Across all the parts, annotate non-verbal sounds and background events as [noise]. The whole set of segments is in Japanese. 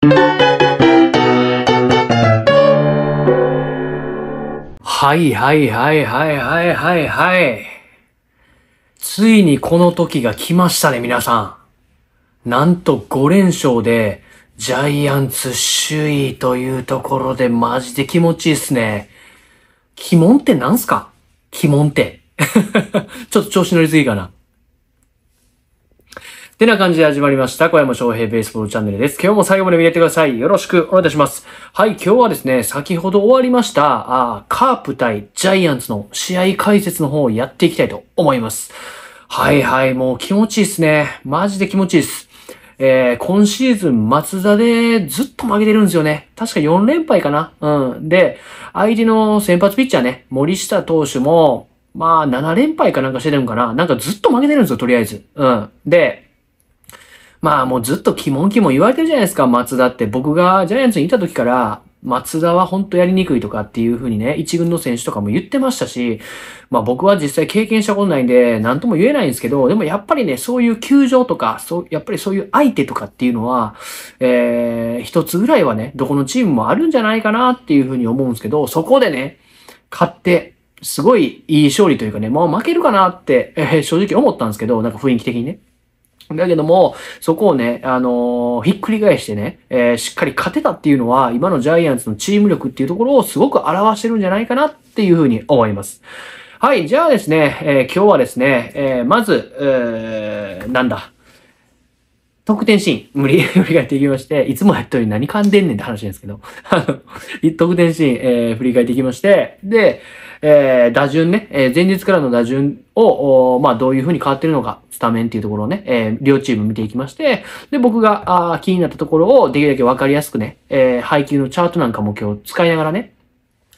はいはいはいはいはいはいはい。ついにこの時が来ましたね皆さん。なんと5連勝でジャイアンツ首位というところでマジで気持ちいいっすね。鬼門ってなんすか鬼門って。[laughs] ちょっと調子乗りすぎかな。てな感じで始まりました、小山翔平ベースボールチャンネルです。今日も最後まで見れてください。よろしくお願いいたします。はい、今日はですね、先ほど終わりました、あーカープ対ジャイアンツの試合解説の方をやっていきたいと思います。はいはい、もう気持ちいいっすね。マジで気持ちいいっす。えー、今シーズン松田でずっと負けてるんですよね。確か4連敗かな。うん。で、相手の先発ピッチャーね、森下投手も、まあ7連敗かなんかしてるんかな。なんかずっと負けてるんですよ、とりあえず。うん。で、まあもうずっと疑問鬼も言われてるじゃないですか、松田って。僕がジャイアンツにいた時から、松田は本当やりにくいとかっていう風にね、一軍の選手とかも言ってましたし、まあ僕は実際経験したことないんで、なんとも言えないんですけど、でもやっぱりね、そういう球場とか、そう、やっぱりそういう相手とかっていうのは、えー、一つぐらいはね、どこのチームもあるんじゃないかなっていう風に思うんですけど、そこでね、勝って、すごいいい勝利というかね、もう負けるかなって、えー、正直思ったんですけど、なんか雰囲気的にね。だけども、そこをね、あのー、ひっくり返してね、えー、しっかり勝てたっていうのは、今のジャイアンツのチーム力っていうところをすごく表してるんじゃないかなっていうふうに思います。はい、じゃあですね、えー、今日はですね、えまず、えなんだ。得点シーン、無理、[laughs] 振り返っていきまして、いつもやったように何噛んでんねんって話なんですけど、あの、得点シーン、えー、振り返っていきまして、で、えー、打順ね、えー、前日からの打順を、まあ、どういう風に変わってるのか、スタメンっていうところをね、えー、両チーム見ていきまして、で、僕が、あ気になったところを、できるだけわかりやすくね、えー、配球のチャートなんかも今日使いながらね、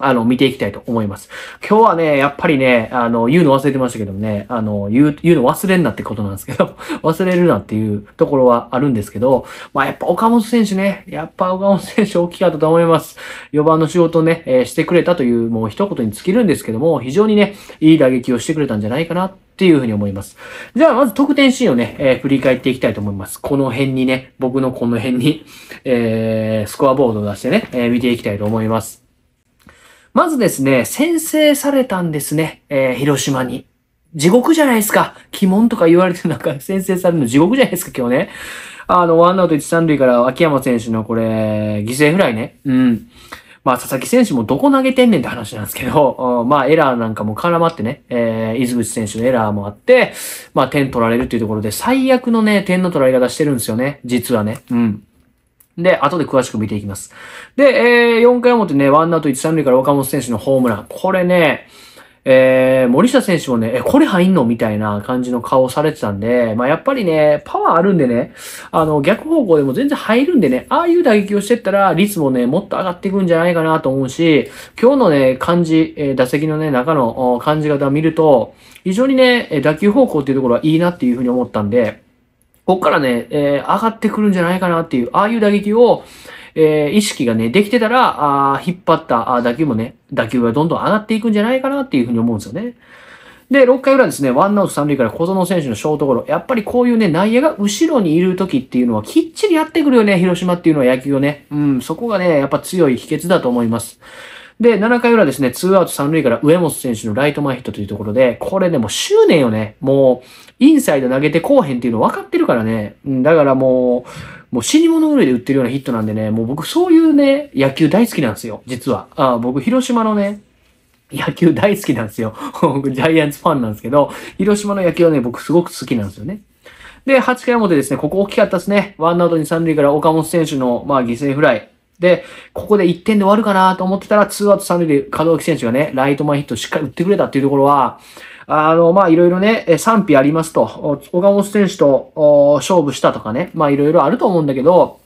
あの、見ていきたいと思います。今日はね、やっぱりね、あの、言うの忘れてましたけどね、あの、言う、言うの忘れんなってことなんですけど、[laughs] 忘れるなっていうところはあるんですけど、まあ、やっぱ岡本選手ね、やっぱ岡本選手大きかったと思います。4番の仕事をね、えー、してくれたというもう一言に尽きるんですけども、非常にね、いい打撃をしてくれたんじゃないかなっていうふうに思います。じゃあ、まず得点シーンをね、えー、振り返っていきたいと思います。この辺にね、僕のこの辺に、えー、スコアボードを出してね、えー、見ていきたいと思います。まずですね、先制されたんですね。えー、広島に。地獄じゃないですか。鬼門とか言われてなんか [laughs] 先制されるの地獄じゃないですか、今日ね。あの、ワンアウト一三塁から秋山選手のこれ、犠牲フライね。うん。まあ、佐々木選手もどこ投げてんねんって話なんですけど、[laughs] まあ、エラーなんかも絡まってね、えー、伊豆口選手のエラーもあって、まあ、点取られるっていうところで、最悪のね、点の取られ方してるんですよね、実はね。うん。で、後で詳しく見ていきます。で、えー、4回表ね、ワンアウト1、3塁から岡本選手のホームラン。これね、えー、森下選手もね、え、これ入んのみたいな感じの顔されてたんで、まあ、やっぱりね、パワーあるんでね、あの、逆方向でも全然入るんでね、ああいう打撃をしてったら、率もね、もっと上がっていくんじゃないかなと思うし、今日のね、感じ、え打席のね、中の感じ方を見ると、非常にね、打球方向っていうところはいいなっていうふうに思ったんで、こっからね、えー、上がってくるんじゃないかなっていう、ああいう打撃を、えー、意識がね、できてたら、あ引っ張ったあ打球もね、打球がどんどん上がっていくんじゃないかなっていうふうに思うんですよね。で、6回裏ですね、ワンアウト三塁から小園選手のショートゴロ。やっぱりこういうね、内野が後ろにいる時っていうのはきっちりやってくるよね、広島っていうのは野球をね。うん、そこがね、やっぱ強い秘訣だと思います。で、7回裏ですね、2アウト3塁から上本選手のライト前ヒットというところで、これね、もう執念よね。もう、インサイド投げてこうへんっていうの分かってるからね。だからもう、もう死に物狂いで打ってるようなヒットなんでね、もう僕そういうね、野球大好きなんですよ、実は。あ僕、広島のね、野球大好きなんですよ。僕、ジャイアンツファンなんですけど、広島の野球はね、僕すごく好きなんですよね。で、8回表ですね、ここ大きかったですね。ワンアウトに3塁から岡本選手の、まあ、犠牲フライ。で、ここで1点で終わるかなと思ってたら、2アウト3塁で門脇選手がね、ライト前ヒットしっかり打ってくれたっていうところは、あの、まいろいろね、賛否ありますと、岡本選手と勝負したとかね、まあ、いろいろあると思うんだけど、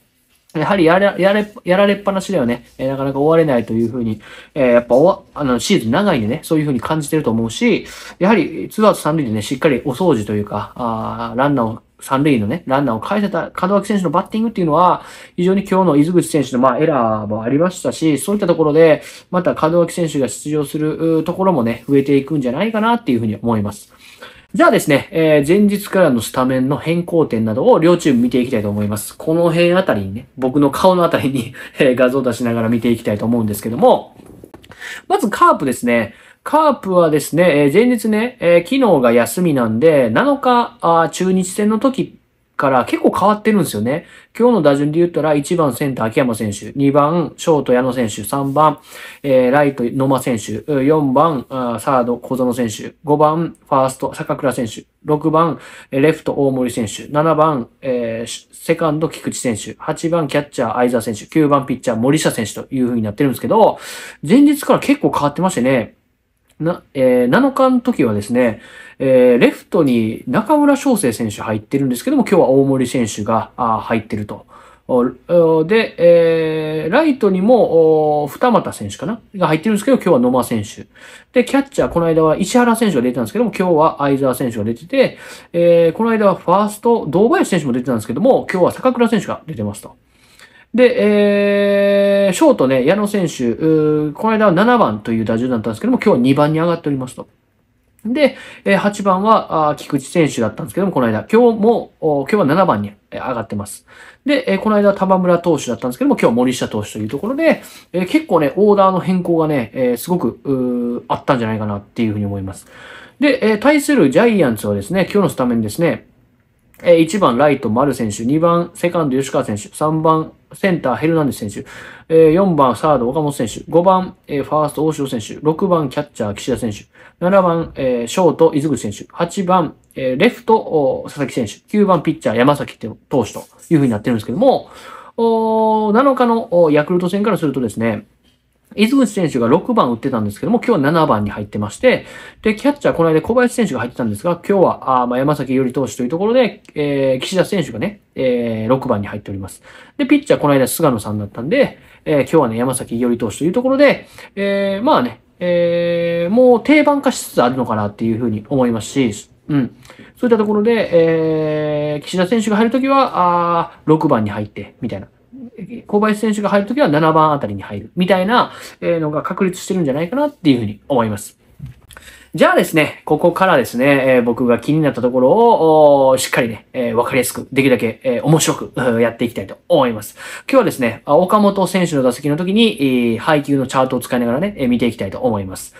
やはりやれ、やれ、やられっぱなしだよね。えなかなか終われないというふうに、えー、やっぱわ、あの、シーズン長いんでね、そういうふうに感じてると思うし、やはり、ツーアウト三塁でね、しっかりお掃除というか、あランナーを三塁のね、ランナーを返せた門脇選手のバッティングっていうのは、非常に今日の伊豆口選手のまあエラーもありましたし、そういったところで、また門脇選手が出場するところもね、増えていくんじゃないかなっていうふうに思います。じゃあですね、えー、前日からのスタメンの変更点などを両チーム見ていきたいと思います。この辺あたりにね、僕の顔のあたりに画像を出しながら見ていきたいと思うんですけども、まずカープですね。カープはですね、えー、前日ね、えー、昨日が休みなんで、7日あ中日戦の時から結構変わってるんですよね。今日の打順で言ったら、1番センター秋山選手、2番ショート矢野選手、3番、えー、ライト野間選手、4番あサード小園選手、5番ファースト坂倉選手、6番レフト大森選手、7番、えー、セカンド菊池選手、8番キャッチャー相沢選手、9番ピッチャー森下選手という風になってるんですけど、前日から結構変わってましてね、な、えー、7日の時はですね、えー、レフトに中村翔成選手入ってるんですけども、今日は大森選手が入ってると。で、えー、ライトにも、二股選手かなが入ってるんですけど、今日は野間選手。で、キャッチャー、この間は石原選手が出てたんですけども、今日は相沢選手が出てて、えー、この間はファースト、堂林選手も出てたんですけども、今日は坂倉選手が出てますと。で、えー、ショートね、矢野選手、この間は7番という打順だったんですけども、今日2番に上がっておりますと。で、8番は菊池選手だったんですけども、この間、今日も、今日は7番に上がってます。で、この間、玉村投手だったんですけども、今日森下投手というところで、結構ね、オーダーの変更がね、すごく、あったんじゃないかなっていうふうに思います。で、対するジャイアンツはですね、今日のスタメンですね、1番ライト丸選手、2番セカンド吉川選手、3番センター、ヘルナンデス選手。え4番、サード、岡本選手。5番、ファースト、大城選手。6番、キャッチャー、岸田選手。7番、えショート、伊豆口選手。8番、えレフト、佐々木選手。9番、ピッチャー、山崎投手というふうになってるんですけども、お7日のヤクルト戦からするとですね、伊豆口選手が6番打ってたんですけども、今日は7番に入ってまして、で、キャッチャーこの間小林選手が入ってたんですが、今日は、あまあ、山崎より投手というところで、えー、岸田選手がね、えー、6番に入っております。で、ピッチャーこの間菅野さんだったんで、えー、今日はね、山崎より投手というところで、えー、まあね、えー、もう定番化しつつあるのかなっていうふうに思いますし、うん。そういったところで、えー、岸田選手が入るときは、あ6番に入って、みたいな。小林選手が入るときは7番あたりに入る、みたいなのが確立してるんじゃないかなっていうふうに思います。じゃあですね、ここからですね、えー、僕が気になったところを、しっかりね、えー、わかりやすく、できるだけ、えー、面白く、[laughs] やっていきたいと思います。今日はですね、岡本選手の打席の時に、えー、配球のチャートを使いながらね、えー、見ていきたいと思います。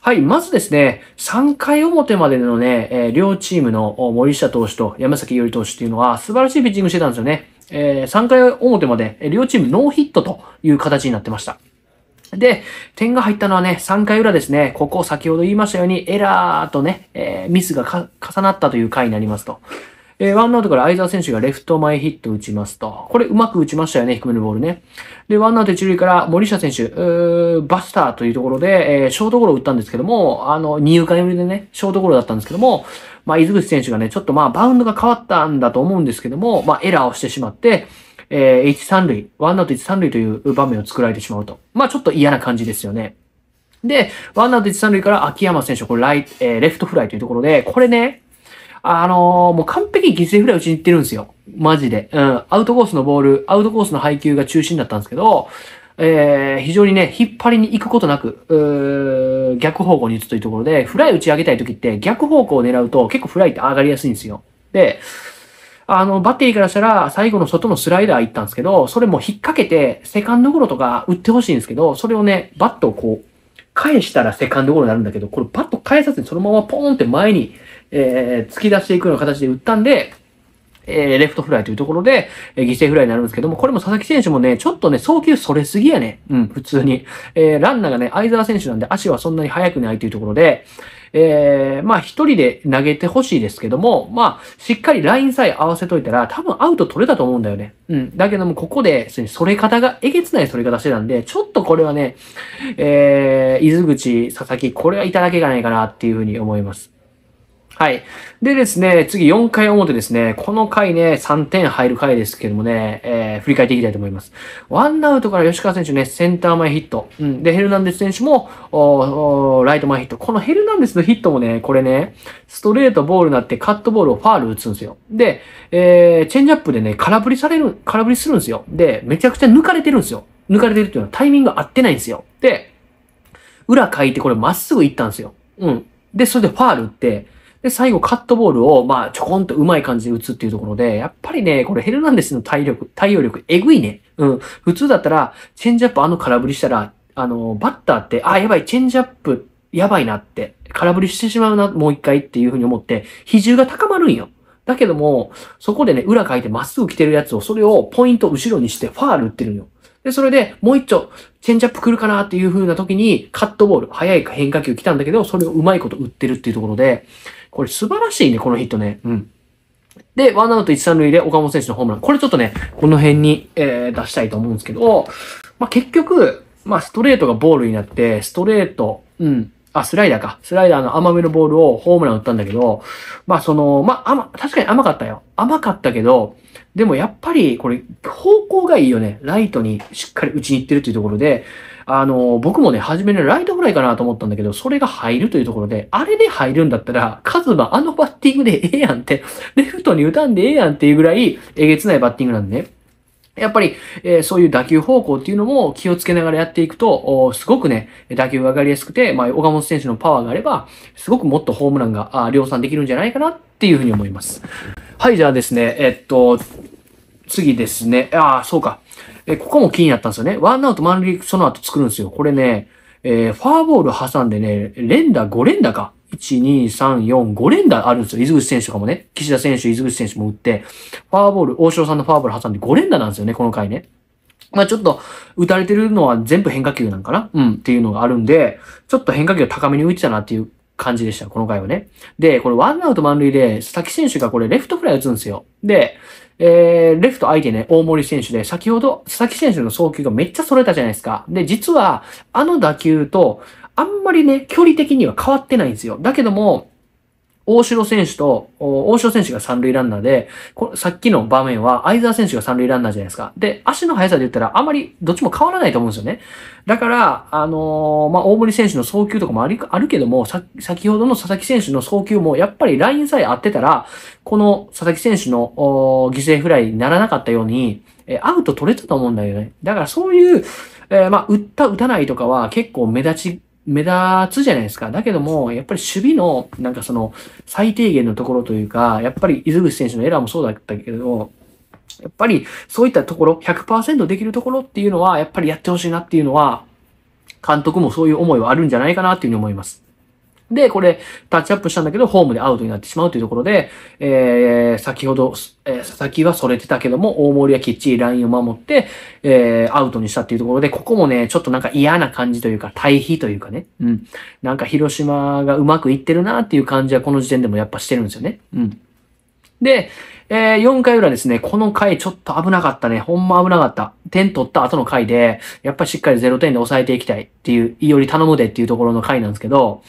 はい、まずですね、3回表までのね、えー、両チームの森下投手と山崎伊織投手っていうのは素晴らしいピッチングしてたんですよね。えー、3回表まで両チームノーヒットという形になってました。で、点が入ったのはね、3回裏ですね、ここ先ほど言いましたようにエラーとね、えー、ミスが重なったという回になりますと。えー、ワンアウトから相沢選手がレフト前ヒット打ちますと。これうまく打ちましたよね、低めのボールね。で、ワンアウト一塁から森下選手、バスターというところで、えー、ショートゴロ打ったんですけども、あの、二遊間寄りでね、ショートゴロだったんですけども、まあ、伊豆口選手がね、ちょっとまあ、バウンドが変わったんだと思うんですけども、まあ、エラーをしてしまって、えー、1、3塁、ワンアウト1、3塁という場面を作られてしまうと。まあ、ちょっと嫌な感じですよね。で、ワンアウト1、3塁から秋山選手、これ、ライ、えー、レフトフライというところで、これね、あのー、もう完璧に犠牲フライ打ちに行ってるんですよ。マジで。うん。アウトコースのボール、アウトコースの配球が中心だったんですけど、えー、非常にね、引っ張りに行くことなく、逆方向に打つというところで、フライ打ち上げたい時って逆方向を狙うと結構フライって上がりやすいんですよ。で、あの、バッテリーからしたら最後の外のスライダー行ったんですけど、それも引っ掛けて、セカンドゴロとか打ってほしいんですけど、それをね、バットをこう、返したらセカンドゴロになるんだけど、これバット返さずにそのままポーンって前に、えー、突き出していくような形で打ったんで、えー、レフトフライというところで、えー、犠牲フライになるんですけども、これも佐々木選手もね、ちょっとね、送球それすぎやね。うん、普通に。えー、ランナーがね、相沢選手なんで足はそんなに速くないというところで、えー、まあ一人で投げてほしいですけども、まあしっかりラインさえ合わせといたら多分アウト取れたと思うんだよね。うん。だけどもここで、それ方がえげつないそれ方してたんで、ちょっとこれはね、えー、伊豆口、佐々木、これはいただけがないかなっていうふうに思います。はい。でですね、次4回表ですね。この回ね、3点入る回ですけどもね、えー、振り返っていきたいと思います。ワンアウトから吉川選手ね、センター前ヒット。うん。で、ヘルナンデス選手も、おライト前ヒット。このヘルナンデスのヒットもね、これね、ストレートボールになってカットボールをファール打つんですよ。で、えー、チェンジアップでね、空振りされる、空振りするんですよ。で、めちゃくちゃ抜かれてるんですよ。抜かれてるっていうのはタイミング合ってないんですよ。で、裏書いてこれまっすぐ行ったんですよ。うん。で、それでファールって、で、最後カットボールを、まあ、ちょこんとうまい感じで打つっていうところで、やっぱりね、これヘルナンデスの体力、対応力、えぐいね。うん。普通だったら、チェンジアップあの空振りしたら、あの、バッターって、あ、やばい、チェンジアップ、やばいなって、空振りしてしまうな、もう一回っていうふうに思って、比重が高まるんよ。だけども、そこでね、裏書いてまっすぐ来てるやつを、それをポイント後ろにしてファール打ってるんよ。で、それでもう一丁、チェンジアップ来るかなっていう風な時に、カットボール、速い変化球来たんだけど、それをうまいこと打ってるっていうところで、これ素晴らしいね、このヒットね。うん。で、ワンアウト一三塁で岡本選手のホームラン。これちょっとね、この辺に、えー、出したいと思うんですけど、まあ、結局、まあ、ストレートがボールになって、ストレート、うん、あ、スライダーか。スライダーの甘めのボールをホームラン打ったんだけど、まあその、まあ甘、確かに甘かったよ。甘かったけど、でもやっぱりこれ、方向がいいよね。ライトにしっかり打ちに行ってるっていうところで、あの、僕もね、初めね、ライトフライかなと思ったんだけど、それが入るというところで、あれで入るんだったら、カズマあのバッティングでええやんって、レフトに打たんでええやんっていうぐらい、えげつないバッティングなんでね。やっぱり、えー、そういう打球方向っていうのも気をつけながらやっていくと、すごくね、打球が上がりやすくて、まあ、岡本選手のパワーがあれば、すごくもっとホームランが量産できるんじゃないかなっていうふうに思います。はい、じゃあですね、えっと、次ですね。ああ、そうか。えここもーになったんですよね。ワンアウト満塁、その後作るんですよ。これね、えー、ファーボール挟んでね、連打5連打か。1、2、3、4、5連打あるんですよ。伊豆口選手とかもね。岸田選手、伊豆口選手も打って、ファーボール、大城さんのファーボール挟んで5連打なんですよね、この回ね。まあちょっと、打たれてるのは全部変化球なんかなうん、っていうのがあるんで、ちょっと変化球高めに打ってたなっていう感じでした、この回はね。で、これワンアウト満塁で、佐々木選手がこれレフトフライ打つんですよ。で、えー、レフト相手ね、大森選手で、先ほど、佐々木選手の送球がめっちゃ揃れたじゃないですか。で、実は、あの打球と、あんまりね、距離的には変わってないんですよ。だけども、大城選手と、大城選手が三塁ランナーで、さっきの場面は、相沢選手が三塁ランナーじゃないですか。で、足の速さで言ったら、あまりどっちも変わらないと思うんですよね。だから、あのー、まあ、大森選手の送球とかもあり、あるけども、さ、先ほどの佐々木選手の送球も、やっぱりラインさえ合ってたら、この佐々木選手の、犠牲フライにならなかったように、えアウト取れたと思うんだよね。だからそういう、えー、まあ、打った、打たないとかは結構目立ち目立つじゃないですか。だけども、やっぱり守備の、なんかその、最低限のところというか、やっぱり、伊豆口選手のエラーもそうだったけど、やっぱり、そういったところ、100%できるところっていうのは、やっぱりやってほしいなっていうのは、監督もそういう思いはあるんじゃないかなっていうふうに思います。で、これ、タッチアップしたんだけど、ホームでアウトになってしまうというところで、えー、先ほど、えー、佐々木はそれてたけども、大森はきっちりラインを守って、えー、アウトにしたっていうところで、ここもね、ちょっとなんか嫌な感じというか、対比というかね、うん。なんか広島がうまくいってるなっていう感じは、この時点でもやっぱしてるんですよね。うん。で、えー、4回裏ですね、この回ちょっと危なかったね。ほんま危なかった。点取った後の回で、やっぱりしっかり0点で抑えていきたいっていう、より頼むでっていうところの回なんですけど、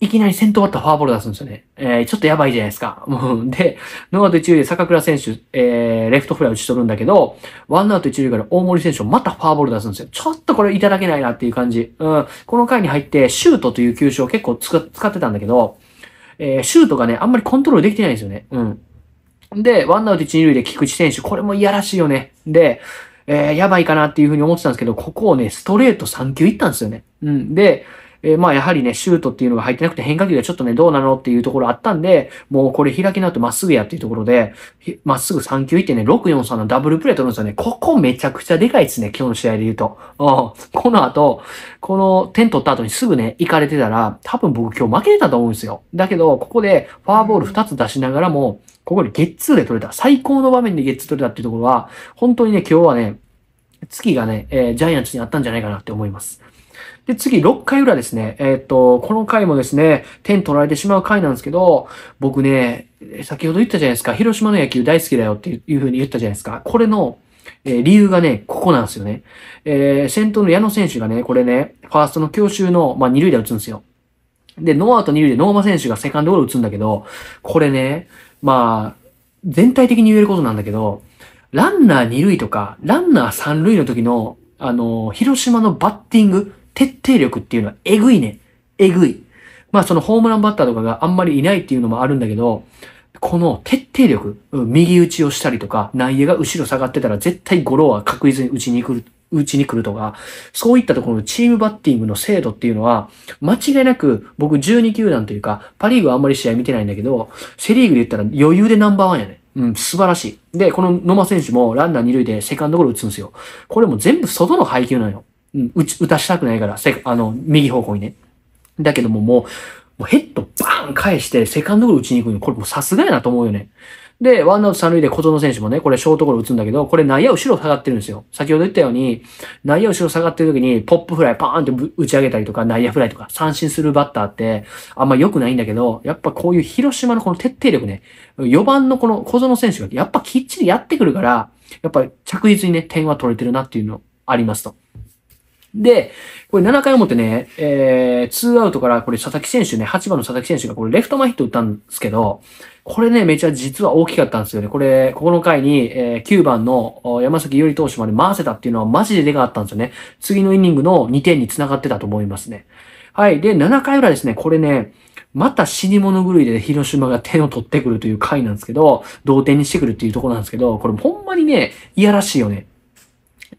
いきなり先頭バッターフォアボール出すんですよね。えー、ちょっとやばいじゃないですか。[laughs] で、ノーアウト一塁で坂倉選手、えー、レフトフライ打ち取るんだけど、ワンアウト一塁から大森選手をまたフォアボール出すんですよ。ちょっとこれいただけないなっていう感じ。うん。この回に入って、シュートという球種を結構使ってたんだけど、えー、シュートがね、あんまりコントロールできてないんですよね。うん。で、ワンアウト一塁で菊池選手、これもいやらしいよね。で、えー、やばいかなっていうふうに思ってたんですけど、ここをね、ストレート3球いったんですよね。うん。で、えー、まあやはりね、シュートっていうのが入ってなくて変化球がちょっとね、どうなのっていうところあったんで、もうこれ開き直ってまっすぐやっていうところで、まっすぐ3球いってね、643のダブルプレー取るんですよね。ここめちゃくちゃでかいっすね、今日の試合で言うと。うん。この後、この点取った後にすぐね、行かれてたら、多分僕今日負けてたと思うんですよ。だけど、ここでフォアボール2つ出しながらも、ここでゲッツーで取れた。最高の場面でゲッツー取れたっていうところは、本当にね、今日はね、月がね、えー、ジャイアンツにあったんじゃないかなって思います。で、次、6回裏ですね。えっ、と、この回もですね、点取られてしまう回なんですけど、僕ね、先ほど言ったじゃないですか、広島の野球大好きだよっていうふうに言ったじゃないですか。これの、えー、理由がね、ここなんですよね。えー、先頭の矢野選手がね、これね、ファーストの強襲の、まあ、二塁打打つんですよ。で、ノーアウト二塁でノーマ選手がセカンドゴル打つんだけど、これね、まあ、全体的に言えることなんだけど、ランナー二塁とか、ランナー三塁の時の、あの、広島のバッティング、徹底力っていうのはえぐいね。えぐい。まあそのホームランバッターとかがあんまりいないっていうのもあるんだけど、この徹底力、右打ちをしたりとか、内野が後ろ下がってたら絶対ゴロは確実に打ちに来る、打ちに来るとか、そういったところのチームバッティングの精度っていうのは、間違いなく僕12球団というか、パリーグはあんまり試合見てないんだけど、セリーグで言ったら余裕でナンバーワンやね。うん、素晴らしい。で、この野間選手もランナー2塁でセカンドゴロ打つんですよ。これも全部外の配球なんよ。うん、打ち、打たしたくないから、せ、あの、右方向にね。だけどももう、もうヘッドバーン返して、セカンドゴロ打ちに行くの、これもうさすがやなと思うよね。で、ワンアウト三塁で小園選手もね、これショートゴロ打つんだけど、これ内野後ろ下がってるんですよ。先ほど言ったように、内野後ろ下がってる時に、ポップフライパーンって打ち上げたりとか、内野フライとか、三振するバッターって、あんま良くないんだけど、やっぱこういう広島のこの徹底力ね、4番のこの小園選手が、やっぱきっちりやってくるから、やっぱ着実にね、点は取れてるなっていうのありますと。で、これ7回表ね、えー、2アウトからこれ佐々木選手ね、8番の佐々木選手がこれレフト前ヒット打ったんですけど、これね、めちゃ実は大きかったんですよね。これ、ここの回に、えー、9番の山崎伊織投手まで回せたっていうのはマジででかかったんですよね。次のイニングの2点に繋がってたと思いますね。はい。で、7回裏ですね、これね、また死に物狂いで広島が点を取ってくるという回なんですけど、同点にしてくるっていうところなんですけど、これほんまにね、いやらしいよね。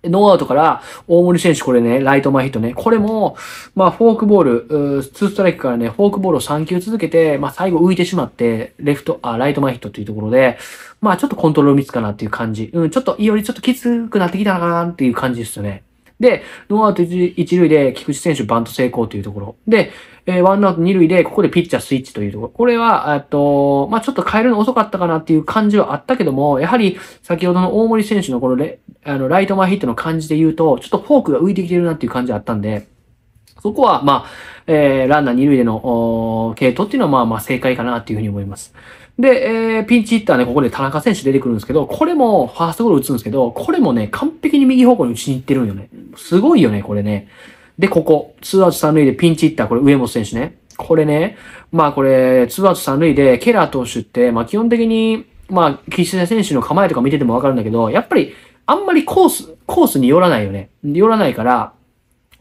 ノーアウトから大森選手これね、ライト前ヒットね。これも、まあフォークボール、ー2ストライクからね、フォークボールを3球続けて、まあ最後浮いてしまって、レフト、あ、ライト前ヒットっていうところで、まあちょっとコントロールミスかなっていう感じ。うん、ちょっと、いよりちょっときつくなってきたなっていう感じですよね。で、ノーアウト一塁で菊池選手バント成功というところ。で、えー、ワンアウト二塁で、ここでピッチャースイッチというところ。これは、えっと、まあ、ちょっと変えるの遅かったかなっていう感じはあったけども、やはり、先ほどの大森選手のこのレ、あの、ライト前ヒットの感じで言うと、ちょっとフォークが浮いてきてるなっていう感じがあったんで、そこは、まあ、えー、ランナー二塁での、お系統っていうのは、まあまあ正解かなっていうふうに思います。で、えー、ピンチヒッターね、ここで田中選手出てくるんですけど、これもファーストゴール打つんですけど、これもね、完璧に右方向に打ちに行ってるんよね。すごいよね、これね。で、ここ、ツーアウト三塁でピンチヒッター、これ上本選手ね。これね、まあこれ、ツーアウト三塁で、ケラー投手って、まあ基本的に、まあ、岸田選手の構えとか見ててもわかるんだけど、やっぱり、あんまりコース、コースによらないよね。よらないから、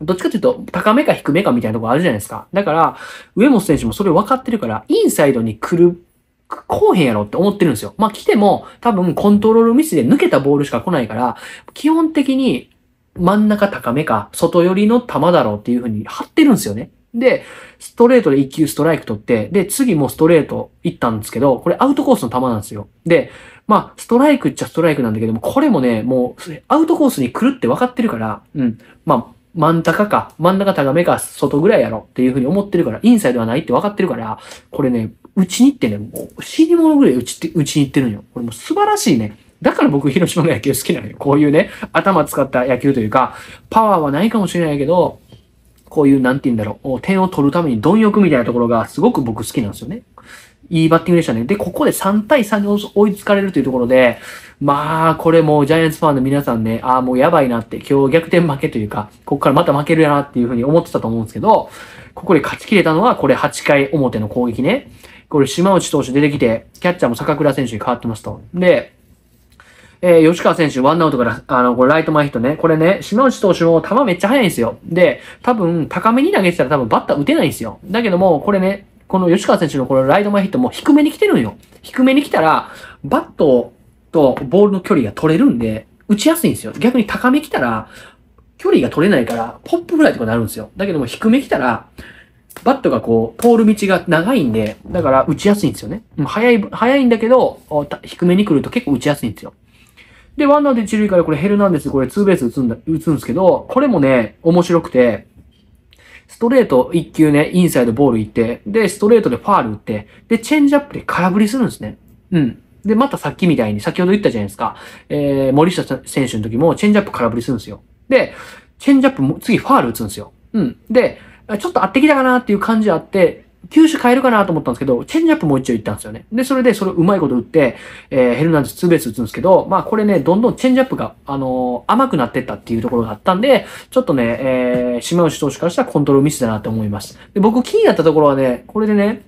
どっちかっていうと、高めか低めかみたいなとこあるじゃないですか。だから、上本選手もそれ分かってるから、インサイドに来る来うへんやろって思ってるんですよ。まあ、来ても、多分コントロールミスで抜けたボールしか来ないから、基本的に真ん中高めか、外寄りの球だろうっていう風に張ってるんですよね。で、ストレートで1球ストライク取って、で、次もストレート行ったんですけど、これアウトコースの球なんですよ。で、まあ、ストライクっちゃストライクなんだけども、これもね、もう、アウトコースに来るって分かってるから、うん。まあ、真ん中か、真ん中高めか外ぐらいやろっていうふうに思ってるから、インサイドはないって分かってるから、これね、うちに行ってね、もう死に物ぐらいうちって、うちに行ってるんよ。これもう素晴らしいね。だから僕、広島の野球好きなのよ。こういうね、頭使った野球というか、パワーはないかもしれないけど、こういう、なんて言うんだろう、点を取るために貪欲みたいなところがすごく僕好きなんですよね。いいバッティングでしたね。で、ここで3対3に追いつかれるというところで、まあ、これもうジャイアンツファンの皆さんね、ああ、もうやばいなって、今日逆転負けというか、ここからまた負けるやなっていうふうに思ってたと思うんですけど、ここで勝ち切れたのは、これ8回表の攻撃ね。これ島内投手出てきて、キャッチャーも坂倉選手に変わってますと。で、えー、吉川選手、ワンアウトから、あの、これ、ライト前ヒットね。これね、島内投手も球めっちゃ速いんですよ。で、多分、高めに投げてたら多分、バッター打てないんですよ。だけども、これね、この吉川選手のこのライド前ヒットも低めに来てるんよ。低めに来たら、バットとボールの距離が取れるんで、打ちやすいんですよ。逆に高め来たら、距離が取れないから、ポップぐらいとかなるんですよ。だけども低め来たら、バットがこう、通る道が長いんで、だから打ちやすいんですよね。早い、早いんだけど、低めに来ると結構打ちやすいんですよ。で、ワンナーで一塁からこれヘルナンデス、これツーベース打つんだ、打つんですけど、これもね、面白くて、ストレート1球ね、インサイドボール行って、で、ストレートでファール打って、で、チェンジアップで空振りするんですね。うん。で、またさっきみたいに、先ほど言ったじゃないですか。えー、森下選手の時もチェンジアップ空振りするんですよ。で、チェンジアップも次ファール打つんですよ。うん。で、ちょっと合ってきたかなっていう感じあって、球種変えるかなと思ったんですけど、チェンジアップもう一応行ったんですよね。で、それでそれうまいこと打って、えー、ヘルナンデスツーベース打つんですけど、まあこれね、どんどんチェンジアップが、あのー、甘くなってったっていうところがあったんで、ちょっとね、えー、島内投手からしたらコントロールミスだなと思います。で、僕気になったところはね、これでね、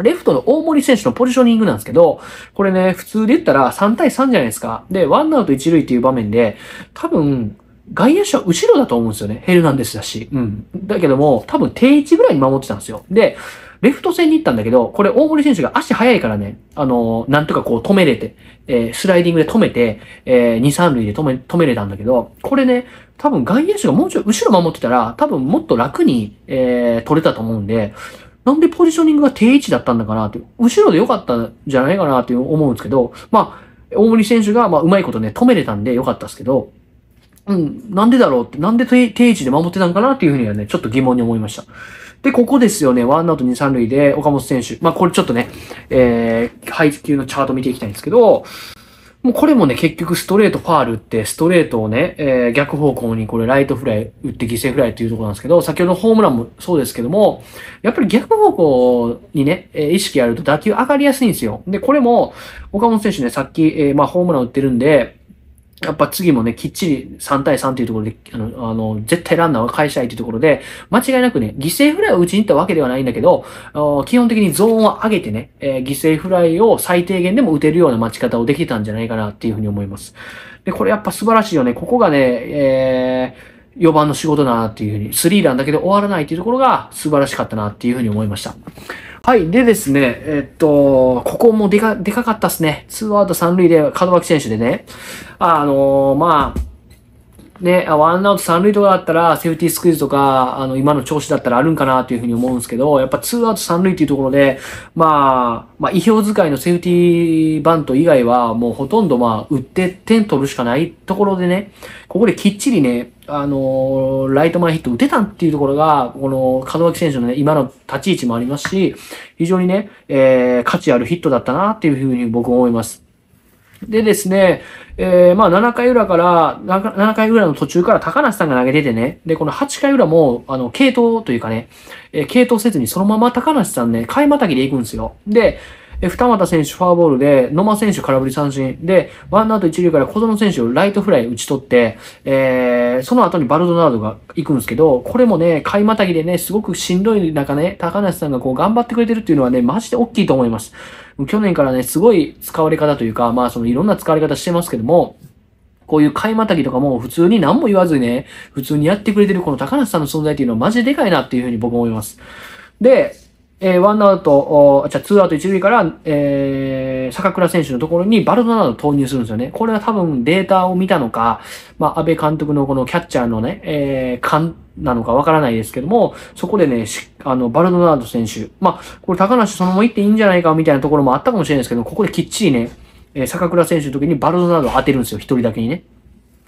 レフトの大森選手のポジショニングなんですけど、これね、普通で言ったら3対3じゃないですか。で、ワンアウト1塁っていう場面で、多分、外野手は後ろだと思うんですよね。ヘルナンデスだし。うん。だけども、多分定位置ぐらいに守ってたんですよ。で、レフト戦に行ったんだけど、これ大森選手が足速いからね、あのー、なんとかこう止めれて、えー、スライディングで止めて、えー、2、3塁で止め、止めれたんだけど、これね、多分外野手がもうちょい後ろ守ってたら、多分もっと楽に、えー、取れたと思うんで、なんでポジショニングが定位置だったんだかなって、後ろで良かったんじゃないかなって思うんですけど、まあ、大森選手が、まあ、うまいことね、止めれたんで良かったですけど、うん、なんでだろうって、なんで定位置で守ってたんかなっていうふうにはね、ちょっと疑問に思いました。で、ここですよね、ワンアウト2、3塁で岡本選手。まあ、これちょっとね、えー、配球のチャート見ていきたいんですけど、もうこれもね、結局ストレートファールって、ストレートをね、えー、逆方向にこれライトフライ打って犠牲フライっていうところなんですけど、先ほどのホームランもそうですけども、やっぱり逆方向にね、えー、意識やると打球上がりやすいんですよ。で、これも、岡本選手ね、さっき、えー、まあホームラン打ってるんで、やっぱ次もね、きっちり3対3というところで、あの、あの絶対ランナーは返したいというところで、間違いなくね、犠牲フライを打ちに行ったわけではないんだけど、基本的にゾーンを上げてね、えー、犠牲フライを最低限でも打てるような待ち方をできたんじゃないかなっていうふうに思います。で、これやっぱ素晴らしいよね。ここがね、えー、4番の仕事だなっていうふうに、スリーランだけで終わらないっていうところが素晴らしかったなっていうふうに思いました。はい。でですね、えっと、ここもでか、でかかったっすね。ツーアウト三塁で、門脇選手でね、あのー、まあ、ね、ワンアウト三塁とかだったら、セーフティースクイズとか、あの、今の調子だったらあるんかなというふうに思うんですけど、やっぱツーアウト三塁っていうところで、まあ、まあ、意表使いのセーフティーバント以外は、もうほとんどまあ、打って点取るしかないところでね、ここできっちりね、あのライト前ヒット打てたっていうところが、この門脇選手のね、今の立ち位置もありますし、非常にね、えー、価値あるヒットだったなっていうふうに僕は思います。でですね、えー、まあ7回裏から、7回裏の途中から高梨さんが投げててね、で、この8回裏も、あの、系統というかね、えー、系統せずにそのまま高梨さんね、買いまたぎで行くんですよ。で、え、二俣選手フォアボールで、野間選手空振り三振。で、ワンアウト一塁から小園選手をライトフライ打ち取って、えー、その後にバルドナードが行くんですけど、これもね、買いまたぎでね、すごくしんどい中ね、高梨さんがこう頑張ってくれてるっていうのはね、マジで大きいと思います。去年からね、すごい使われ方というか、まあそのいろんな使われ方してますけども、こういう買いまたぎとかも普通に何も言わずにね、普通にやってくれてるこの高梨さんの存在っていうのはマジででかいなっていうふうに僕思います。で、えー、ワンアウト、おじゃツーアウト一塁から、えー、坂倉選手のところにバルドナード投入するんですよね。これは多分データを見たのか、まあ、安倍監督のこのキャッチャーのね、えー、勘なのかわからないですけども、そこでね、あの、バルドナード選手、まあ、これ高梨そのまま行っていいんじゃないかみたいなところもあったかもしれないですけど、ここできっちりね、えー、坂倉選手の時にバルドナード当てるんですよ、一人だけにね。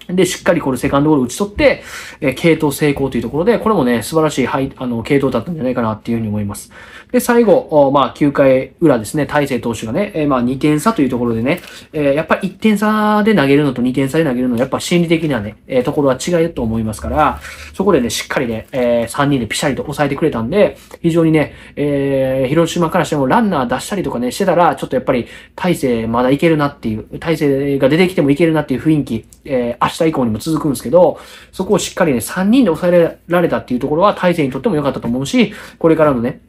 で、しっかりこれセカンドゴール打ち取って、えー、系統成功というところで、これもね、素晴らしい、はい、あの、系統だったんじゃないかなっていうふうに思います。で、最後、まあ、9回裏ですね、大勢投手がね、えー、まあ、2点差というところでね、えー、やっぱり1点差で投げるのと2点差で投げるのやっぱ心理的なね、えところは違いと思いますから、そこでね、しっかりね、え3人でピシャリと抑えてくれたんで、非常にね、え広島からしてもランナー出したりとかね、してたら、ちょっとやっぱり、大勢まだいけるなっていう、大勢が出てきてもいけるなっていう雰囲気、えー明日以降にも続くんですけど、そこをしっかりね、3人で抑えられたっていうところは大勢にとっても良かったと思うし、これからのね、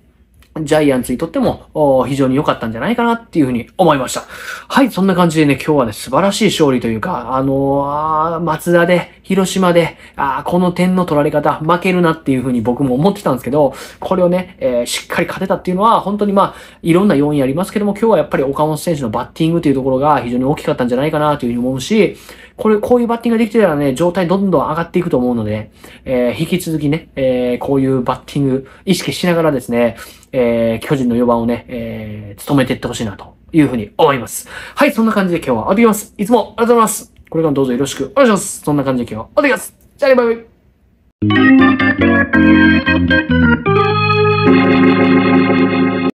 ジャイアンツにとっても非常に良かったんじゃないかなっていうふうに思いました。はい、そんな感じでね、今日はね、素晴らしい勝利というか、あのー、松田で、広島で、ああ、この点の取られ方、負けるなっていうふうに僕も思ってたんですけど、これをね、えー、しっかり勝てたっていうのは、本当にまあ、いろんな要因ありますけども、今日はやっぱり岡本選手のバッティングというところが非常に大きかったんじゃないかなというふうに思うし、これ、こういうバッティングができてたらね、状態どんどん上がっていくと思うので、えー、引き続きね、えー、こういうバッティング意識しながらですね、えー、巨人の4番をね、えー、務めていってほしいなというふうに思います。はい、そんな感じで今日は終わってきます。いつもありがとうございます。これからもどうぞよろしくお願いします。そんな感じで今日お願いします。じゃあね、バイバイ。